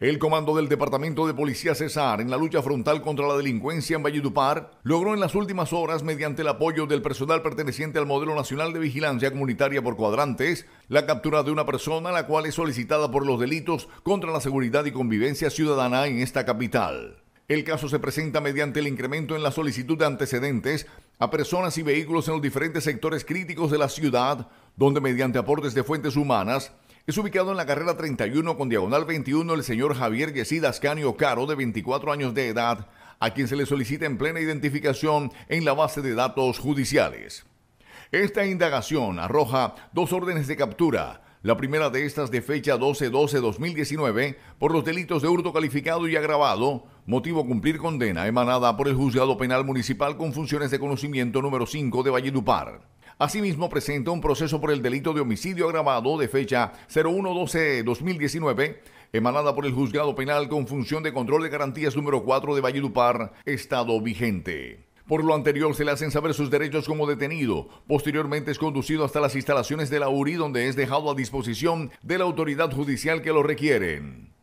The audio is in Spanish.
El comando del Departamento de Policía César en la lucha frontal contra la delincuencia en Valledupar logró en las últimas horas, mediante el apoyo del personal perteneciente al Modelo Nacional de Vigilancia Comunitaria por Cuadrantes, la captura de una persona la cual es solicitada por los delitos contra la seguridad y convivencia ciudadana en esta capital. El caso se presenta mediante el incremento en la solicitud de antecedentes a personas y vehículos en los diferentes sectores críticos de la ciudad, donde mediante aportes de fuentes humanas es ubicado en la carrera 31 con diagonal 21 el señor Javier Yesid Ascanio Caro, de 24 años de edad, a quien se le solicita en plena identificación en la base de datos judiciales. Esta indagación arroja dos órdenes de captura, la primera de estas de fecha 12-12-2019 por los delitos de hurto calificado y agravado, motivo cumplir condena emanada por el Juzgado Penal Municipal con funciones de conocimiento número 5 de Valledupar. Asimismo, presenta un proceso por el delito de homicidio agravado de fecha 0112-2019 emanada por el juzgado penal con función de control de garantías número 4 de Valledupar, estado vigente. Por lo anterior, se le hacen saber sus derechos como detenido. Posteriormente es conducido hasta las instalaciones de la URI, donde es dejado a disposición de la autoridad judicial que lo requieren.